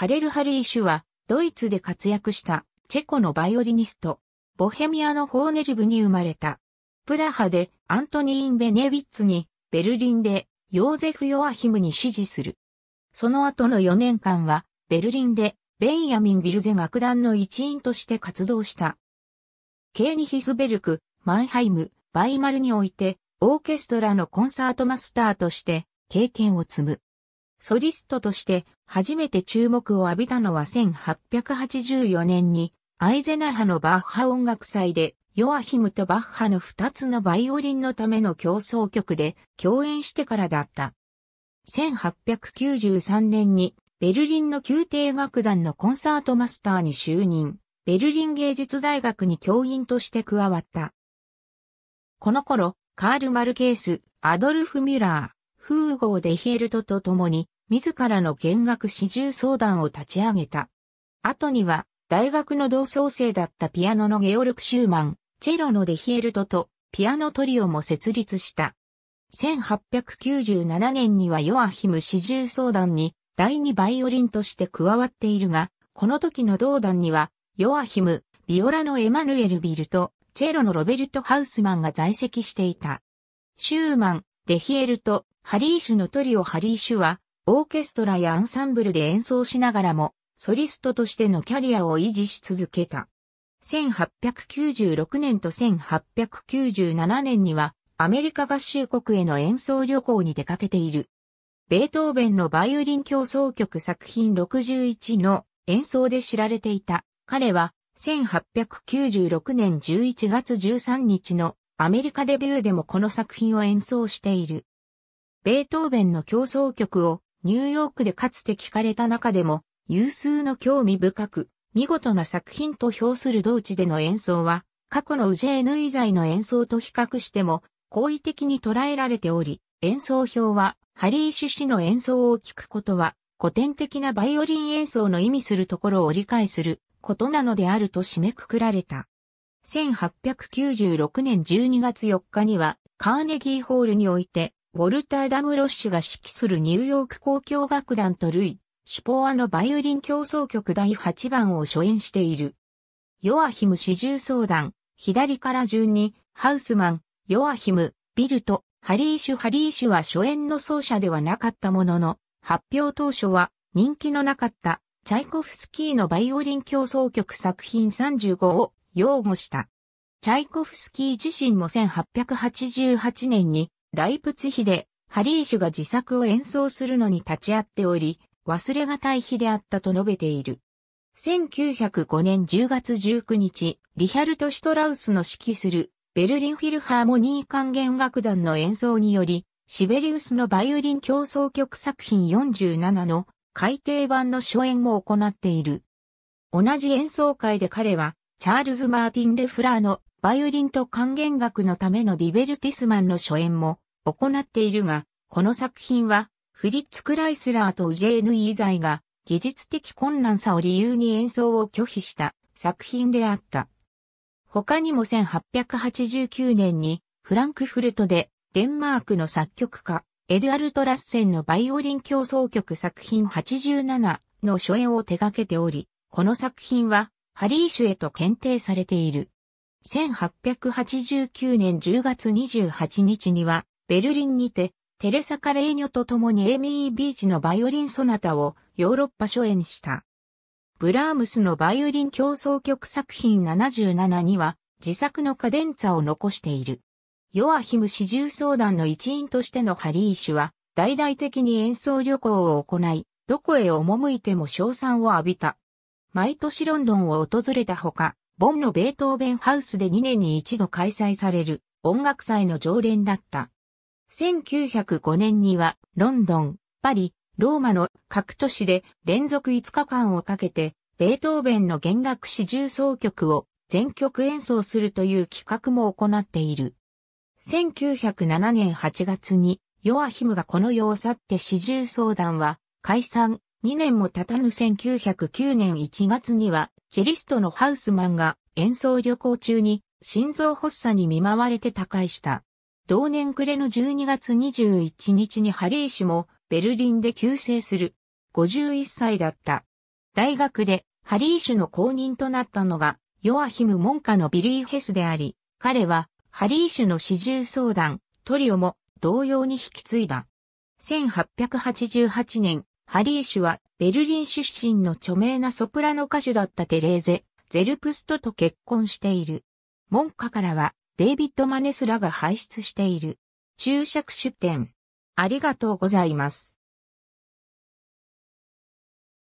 カレル・ハリーシュは、ドイツで活躍したチェコのバイオリニスト、ボヘミアのホーネルブに生まれた。プラハでアントニーン・ベネウィッツに、ベルリンでヨーゼフ・ヨアヒムに支持する。その後の4年間は、ベルリンでベンヤミン・ビルゼ楽団の一員として活動した。ケーニヒスベルク、マンハイム、バイマルにおいて、オーケストラのコンサートマスターとして経験を積む。ソリストとして初めて注目を浴びたのは1884年にアイゼナハのバッハ音楽祭でヨアヒムとバッハの二つのバイオリンのための競争曲で共演してからだった。1893年にベルリンの宮廷楽団のコンサートマスターに就任、ベルリン芸術大学に教員として加わった。この頃、カール・マルケース、アドルフ・ミュラー、風ー・デヒエルトと共に、自らの弦楽始終相談を立ち上げた。後には、大学の同窓生だったピアノのゲオルク・シューマン、チェロのデヒエルトとピアノトリオも設立した。1897年にはヨアヒム始終相談に第二バイオリンとして加わっているが、この時の同団には、ヨアヒム、ビオラのエマヌエル・ビルと、チェロのロベルト・ハウスマンが在籍していた。シューマン、デヒエルト、ハリーシュのトリオハリーシュは、オーケストラやアンサンブルで演奏しながらも、ソリストとしてのキャリアを維持し続けた。1896年と1897年には、アメリカ合衆国への演奏旅行に出かけている。ベートーベンのバイオリン協奏曲作品61の演奏で知られていた。彼は、1896年11月13日のアメリカデビューでもこの作品を演奏している。ベートーベンの競争曲をニューヨークでかつて聞かれた中でも、有数の興味深く、見事な作品と評する同地での演奏は、過去のウジェーヌイ在の演奏と比較しても、好意的に捉えられており、演奏表は、ハリーシュ氏の演奏を聞くことは、古典的なバイオリン演奏の意味するところを理解することなのであると締めくくられた。1896年12月4日には、カーネギーホールにおいて、ウォルター・ダムロッシュが指揮するニューヨーク交響楽団とルイ、シュポアのバイオリン競争曲第8番を初演している。ヨアヒム四重相談、左から順に、ハウスマン、ヨアヒム、ビルト、ハリーシュ・ハリーシュは初演の奏者ではなかったものの、発表当初は人気のなかったチャイコフスキーのバイオリン競争曲作品35を擁護した。チャイコフスキー自身も1888年にライプツヒで、ハリーシュが自作を演奏するのに立ち会っており、忘れがたい日であったと述べている。1905年10月19日、リヒャルト・シュトラウスの指揮するベルリンフィルハーモニー管弦楽団の演奏により、シベリウスのバイオリン競争曲作品47の改訂版の初演も行っている。同じ演奏会で彼は、チャールズ・マーティン・レフラーのバイオリンと還元楽のためのディベルティスマンの初演も行っているが、この作品はフリッツ・クライスラーとウジェヌ・イーザイが技術的困難さを理由に演奏を拒否した作品であった。他にも1889年にフランクフルトでデンマークの作曲家エドアルト・ラッセンのバイオリン競争曲作品87の初演を手掛けており、この作品はハリーシュへと検定されている。1889年10月28日には、ベルリンにて、テレサ・カレーニョと共にエイミー・ビーチのバイオリン・ソナタをヨーロッパ初演した。ブラームスのバイオリン競争曲作品77には、自作のカデンツァを残している。ヨアヒム四重相談の一員としてのハリー氏は、大々的に演奏旅行を行い、どこへ赴いても賞賛を浴びた。毎年ロンドンを訪れたほか、ボンのベートーベンハウスで2年に一度開催される音楽祭の常連だった。1905年にはロンドン、パリ、ローマの各都市で連続5日間をかけてベートーベンの弦楽四重奏曲を全曲演奏するという企画も行っている。1907年8月にヨアヒムがこの世を去って四重奏団は解散2年も経たぬ1909年1月にはチェリストのハウスマンが演奏旅行中に心臓発作に見舞われて他界した。同年暮れの12月21日にハリー氏もベルリンで急逝する。51歳だった。大学でハリー氏の後任となったのがヨアヒムンカのビリー・ヘスであり、彼はハリー氏の始終相談、トリオも同様に引き継いだ。1888年、ハリーシュはベルリン出身の著名なソプラノ歌手だったテレーゼ・ゼルプストと結婚している。門下からはデイビッド・マネスらが輩出している。注釈出典。ありがとうございます。